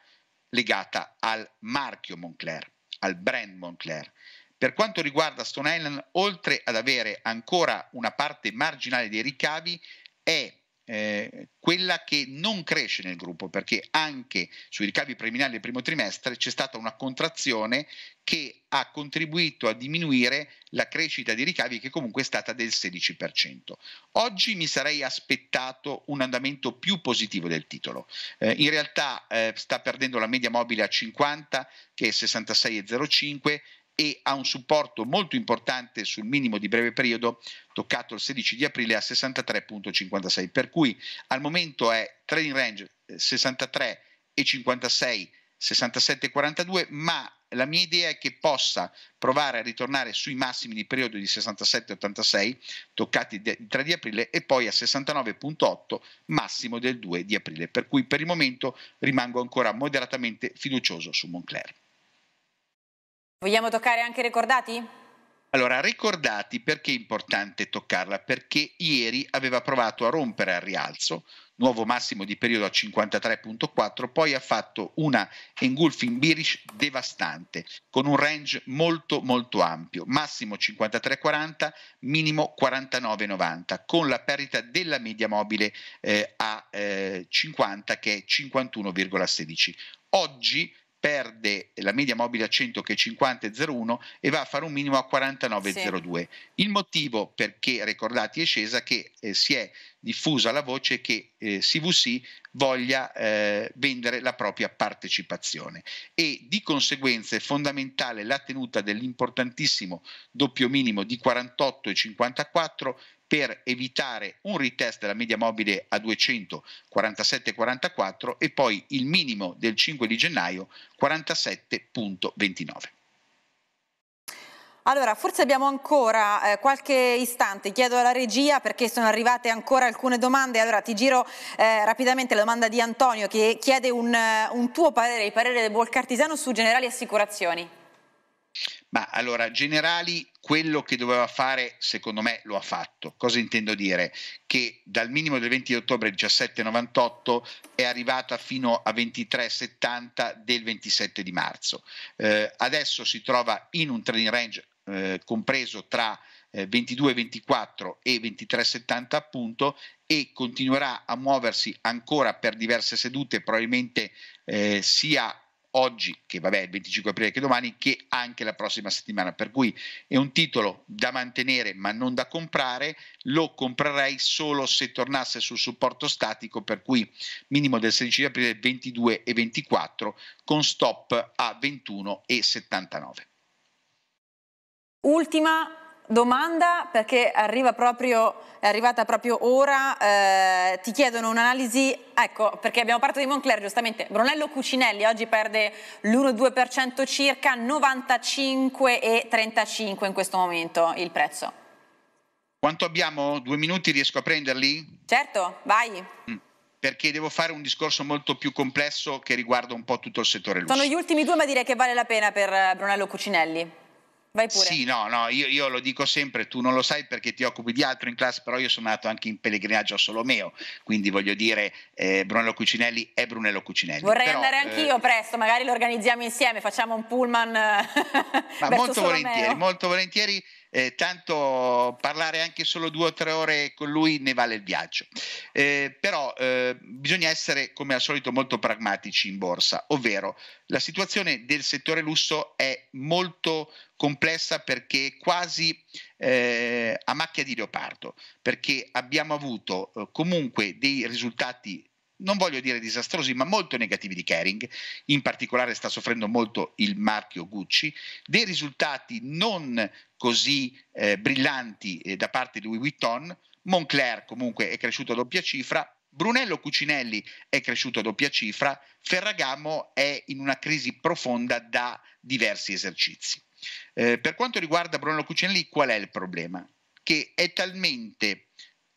Speaker 2: legata al marchio Moncler al brand Montclair. Per quanto riguarda Stone Island, oltre ad avere ancora una parte marginale dei ricavi, è eh, quella che non cresce nel gruppo, perché anche sui ricavi preliminari del primo trimestre c'è stata una contrazione che ha contribuito a diminuire la crescita di ricavi che comunque è stata del 16%. Oggi mi sarei aspettato un andamento più positivo del titolo. Eh, in realtà eh, sta perdendo la media mobile a 50 che è 66,05 e ha un supporto molto importante sul minimo di breve periodo toccato il 16 di aprile a 63.56 per cui al momento è trading range 63 eh, e 56 67,42 ma la mia idea è che possa provare a ritornare sui massimi di periodo di 67,86 toccati il 3 di aprile e poi a 69,8 massimo del 2 di aprile per cui per il momento rimango ancora moderatamente fiducioso su Moncler.
Speaker 1: Vogliamo toccare anche ricordati?
Speaker 2: Allora, ricordati perché è importante toccarla? Perché ieri aveva provato a rompere al rialzo, nuovo massimo di periodo a 53.4, poi ha fatto una engulfing bearish devastante, con un range molto molto ampio, massimo 53.40, minimo 49.90, con la perdita della media mobile eh, a eh, 50 che è 51,16. Oggi perde la media mobile a 100 che è 50,01 e va a fare un minimo a 49,02. Sì. Il motivo perché ricordati è scesa che eh, si è diffusa la voce che eh, CVC voglia eh, vendere la propria partecipazione e di conseguenza è fondamentale la tenuta dell'importantissimo doppio minimo di 48,54 per evitare un retest della media mobile a 247,44 e poi il minimo del 5 di gennaio 47,29.
Speaker 1: Allora, forse abbiamo ancora eh, qualche istante, chiedo alla regia perché sono arrivate ancora alcune domande, allora ti giro eh, rapidamente la domanda di Antonio che chiede un, eh, un tuo parere, il parere del Bolcartisano su Generali Assicurazioni.
Speaker 2: Ma allora, Generali quello che doveva fare, secondo me, lo ha fatto. Cosa intendo dire? Che dal minimo del 20 ottobre 17,98 è arrivata fino a 23,70 del 27 di marzo. Eh, adesso si trova in un trading range eh, compreso tra eh, 22,24 e 23,70 appunto e continuerà a muoversi ancora per diverse sedute, probabilmente eh, sia oggi, che vabbè il 25 aprile che domani, che anche la prossima settimana. Per cui è un titolo da mantenere ma non da comprare, lo comprerei solo se tornasse sul supporto statico, per cui minimo del 16 aprile 22 e 24 con stop a 21 e 79.
Speaker 1: Ultima domanda perché arriva proprio, è arrivata proprio ora, eh, ti chiedono un'analisi, ecco perché abbiamo parlato di Moncler giustamente, Brunello Cucinelli oggi perde l'1-2% circa, 95,35 in questo momento il prezzo.
Speaker 2: Quanto abbiamo? Due minuti riesco a prenderli?
Speaker 1: Certo, vai. Mm,
Speaker 2: perché devo fare un discorso molto più complesso che riguarda un po' tutto il settore lusso. Sono
Speaker 1: gli ultimi due, ma direi che vale la pena per Brunello Cucinelli.
Speaker 2: Vai pure. Sì, no, no, io, io, lo dico sempre, tu non lo sai perché ti occupi di altro in classe, però io sono nato anche in pellegrinaggio a Solomeo, quindi voglio dire eh, Brunello Cucinelli è Brunello Cucinelli. Vorrei però, andare anch'io
Speaker 1: eh, presto, magari lo organizziamo insieme, facciamo un pullman. ma molto Solomeo. volentieri, molto volentieri
Speaker 2: eh, tanto parlare anche solo due o tre ore con lui ne vale il viaggio. Eh, però eh, bisogna essere, come al solito, molto pragmatici in borsa, ovvero la situazione del settore lusso è molto complessa perché quasi eh, a macchia di leopardo, perché abbiamo avuto eh, comunque dei risultati non voglio dire disastrosi, ma molto negativi di Kering, in particolare sta soffrendo molto il marchio Gucci, dei risultati non così eh, brillanti eh, da parte di Louis Vuitton, Moncler comunque è cresciuto a doppia cifra, Brunello Cucinelli è cresciuto a doppia cifra, Ferragamo è in una crisi profonda da diversi esercizi. Eh, per quanto riguarda Brunello Cucinelli, qual è il problema? Che è talmente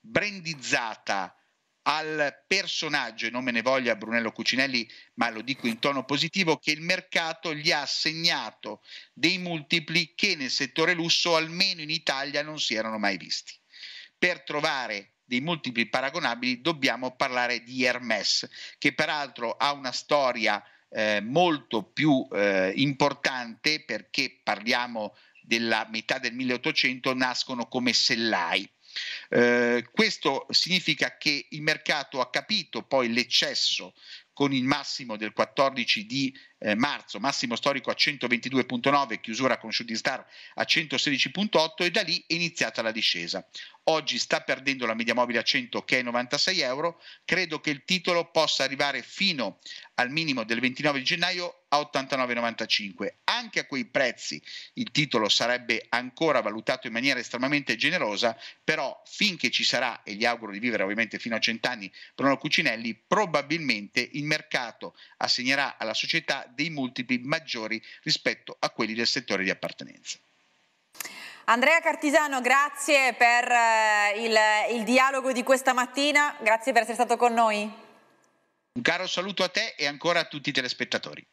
Speaker 2: brandizzata al personaggio, e non me ne voglia Brunello Cucinelli, ma lo dico in tono positivo, che il mercato gli ha assegnato dei multipli che nel settore lusso, almeno in Italia, non si erano mai visti. Per trovare dei multipli paragonabili dobbiamo parlare di Hermes, che peraltro ha una storia eh, molto più eh, importante perché parliamo della metà del 1800, nascono come sellai eh, questo significa che il mercato ha capito poi l'eccesso con il massimo del 14 di eh, marzo, massimo storico a 122.9, chiusura con Shooting Star a 116.8 e da lì è iniziata la discesa. Oggi sta perdendo la media mobile a 100 che è 96 euro, credo che il titolo possa arrivare fino al minimo del 29 gennaio a 89,95. Anche a quei prezzi il titolo sarebbe ancora valutato in maniera estremamente generosa, però finché ci sarà, e gli auguro di vivere ovviamente fino a 100 anni, Bruno Cucinelli, probabilmente il mercato assegnerà alla società dei multipli maggiori rispetto a quelli del settore di appartenenza.
Speaker 1: Andrea Cartisano, grazie per eh, il, il dialogo di questa mattina, grazie per essere stato con noi.
Speaker 2: Un caro saluto a te e ancora a tutti i telespettatori.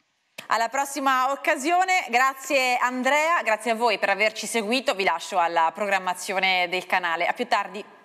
Speaker 1: Alla prossima occasione, grazie Andrea, grazie a voi per averci seguito, vi lascio alla programmazione del canale. A più tardi.